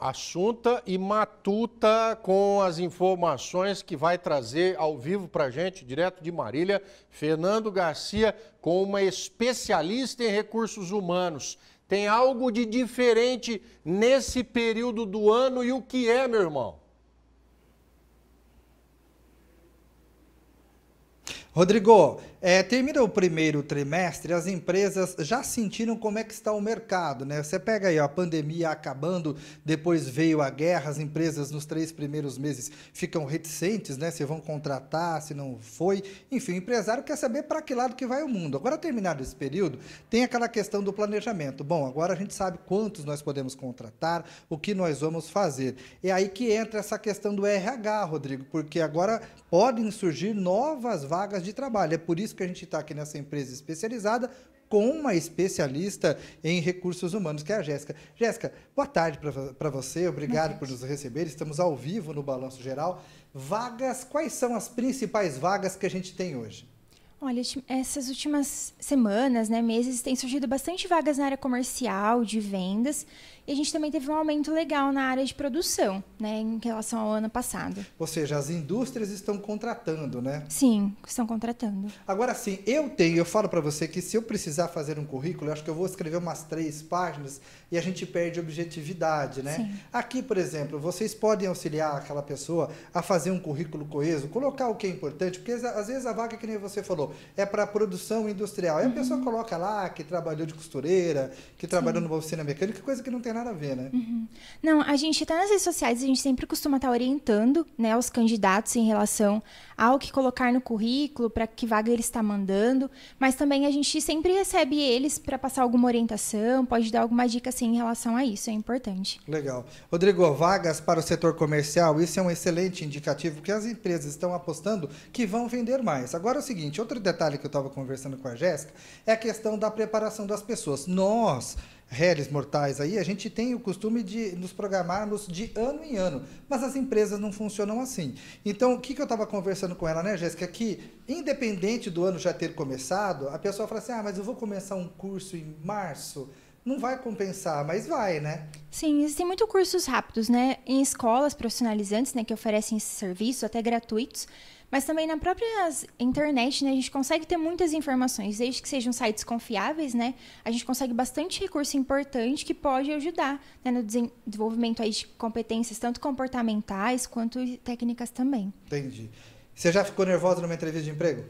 assunta e matuta com as informações que vai trazer ao vivo para a gente, direto de Marília, Fernando Garcia, com uma especialista em recursos humanos. Tem algo de diferente nesse período do ano e o que é, meu irmão? Rodrigo, é, termina o primeiro trimestre, as empresas já sentiram como é que está o mercado, né? Você pega aí ó, a pandemia acabando, depois veio a guerra, as empresas nos três primeiros meses ficam reticentes, né? Se vão contratar, se não foi. Enfim, o empresário quer saber para que lado que vai o mundo. Agora, terminado esse período, tem aquela questão do planejamento. Bom, agora a gente sabe quantos nós podemos contratar, o que nós vamos fazer. É aí que entra essa questão do RH, Rodrigo, porque agora podem surgir novas vagas de trabalho. É por isso isso que a gente está aqui nessa empresa especializada com uma especialista em recursos humanos, que é a Jéssica. Jéssica, boa tarde para você, obrigado por nos receber. Estamos ao vivo no Balanço Geral. Vagas, quais são as principais vagas que a gente tem hoje? Olha, essas últimas semanas, né, meses, tem surgido bastante vagas na área comercial, de vendas, e a gente também teve um aumento legal na área de produção, né, em relação ao ano passado. Ou seja, as indústrias estão contratando, né? Sim, estão contratando. Agora sim, eu tenho, eu falo para você que se eu precisar fazer um currículo, eu acho que eu vou escrever umas três páginas e a gente perde objetividade, né? Sim. Aqui, por exemplo, vocês podem auxiliar aquela pessoa a fazer um currículo coeso, colocar o que é importante, porque às vezes a vaga que nem você falou, é para produção industrial. Aí a pessoa uhum. coloca lá que trabalhou de costureira, que trabalhou numa oficina mecânica, coisa que não tem nada a ver, né? Uhum. Não, a gente até nas redes sociais a gente sempre costuma estar tá orientando, né, os candidatos em relação ao que colocar no currículo, para que vaga ele está mandando, mas também a gente sempre recebe eles para passar alguma orientação, pode dar alguma dica assim em relação a isso, é importante. Legal. Rodrigo, vagas para o setor comercial, isso é um excelente indicativo que as empresas estão apostando que vão vender mais. Agora é o seguinte, outra outro detalhe que eu estava conversando com a Jéssica é a questão da preparação das pessoas. Nós, réis mortais aí, a gente tem o costume de nos programarmos de ano em ano, mas as empresas não funcionam assim. Então, o que, que eu estava conversando com ela, né, Jéssica? É que, independente do ano já ter começado, a pessoa fala assim: ah, mas eu vou começar um curso em março não vai compensar, mas vai, né? Sim, existem muitos cursos rápidos, né? Em escolas profissionalizantes, né, que oferecem esse serviço, até gratuitos. Mas também na própria internet, né, a gente consegue ter muitas informações, desde que sejam sites confiáveis, né? A gente consegue bastante recurso importante que pode ajudar né, no desenvolvimento aí de competências, tanto comportamentais quanto técnicas também. Entendi. Você já ficou nervosa numa entrevista de emprego?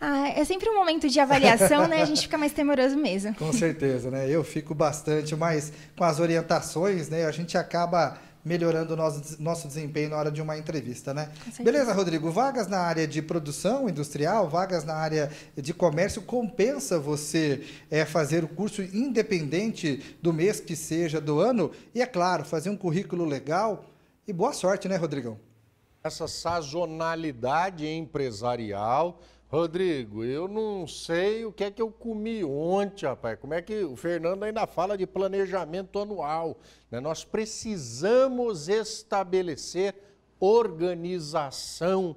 Ah, é sempre um momento de avaliação, né? A gente fica mais temeroso mesmo. Com certeza, né? Eu fico bastante, mas com as orientações, né? A gente acaba melhorando o nosso, nosso desempenho na hora de uma entrevista, né? Beleza, Rodrigo. Vagas na área de produção industrial, vagas na área de comércio, compensa você é, fazer o curso independente do mês que seja, do ano? E, é claro, fazer um currículo legal. E boa sorte, né, Rodrigão? Essa sazonalidade empresarial Rodrigo, eu não sei o que é que eu comi ontem, rapaz. Como é que o Fernando ainda fala de planejamento anual? Né? Nós precisamos estabelecer organização